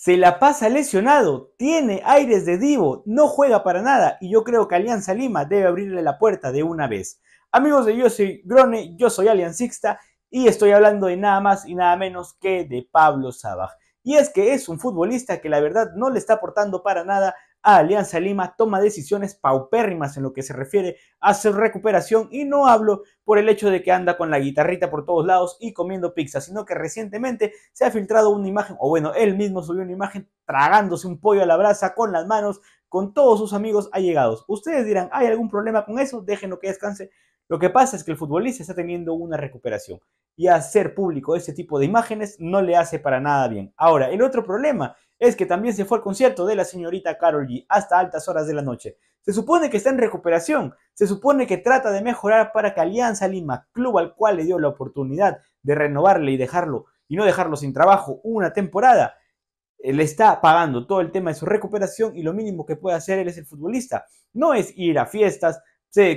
se la pasa lesionado, tiene aires de divo, no juega para nada y yo creo que Alianza Lima debe abrirle la puerta de una vez. Amigos de Yo Soy Grone, yo soy Sixta y estoy hablando de nada más y nada menos que de Pablo Sabaj. Y es que es un futbolista que la verdad no le está aportando para nada Alianza Lima toma decisiones paupérrimas en lo que se refiere a su recuperación y no hablo por el hecho de que anda con la guitarrita por todos lados y comiendo pizza, sino que recientemente se ha filtrado una imagen, o bueno, él mismo subió una imagen tragándose un pollo a la brasa con las manos, con todos sus amigos allegados. Ustedes dirán, ¿hay algún problema con eso? Déjenlo que descanse. Lo que pasa es que el futbolista está teniendo una recuperación y hacer público ese tipo de imágenes no le hace para nada bien. Ahora, el otro problema es que también se fue al concierto de la señorita Carol G hasta altas horas de la noche. Se supone que está en recuperación, se supone que trata de mejorar para que Alianza Lima, club al cual le dio la oportunidad de renovarle y dejarlo y no dejarlo sin trabajo una temporada, eh, le está pagando todo el tema de su recuperación y lo mínimo que puede hacer él es el futbolista. No es ir a fiestas,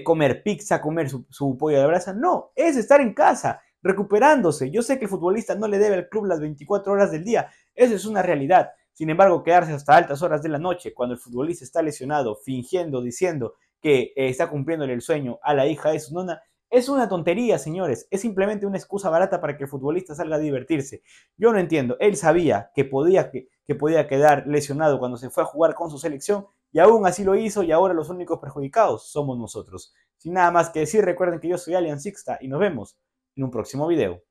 comer pizza, comer su, su pollo de brasa. No, es estar en casa, recuperándose. Yo sé que el futbolista no le debe al club las 24 horas del día. Eso es una realidad. Sin embargo, quedarse hasta altas horas de la noche cuando el futbolista está lesionado, fingiendo, diciendo que eh, está cumpliéndole el sueño a la hija de su nona, es una tontería, señores. Es simplemente una excusa barata para que el futbolista salga a divertirse. Yo no entiendo. Él sabía que podía, que podía quedar lesionado cuando se fue a jugar con su selección y aún así lo hizo y ahora los únicos perjudicados somos nosotros. Sin nada más que decir, recuerden que yo soy Alien Sixta y nos vemos en un próximo video.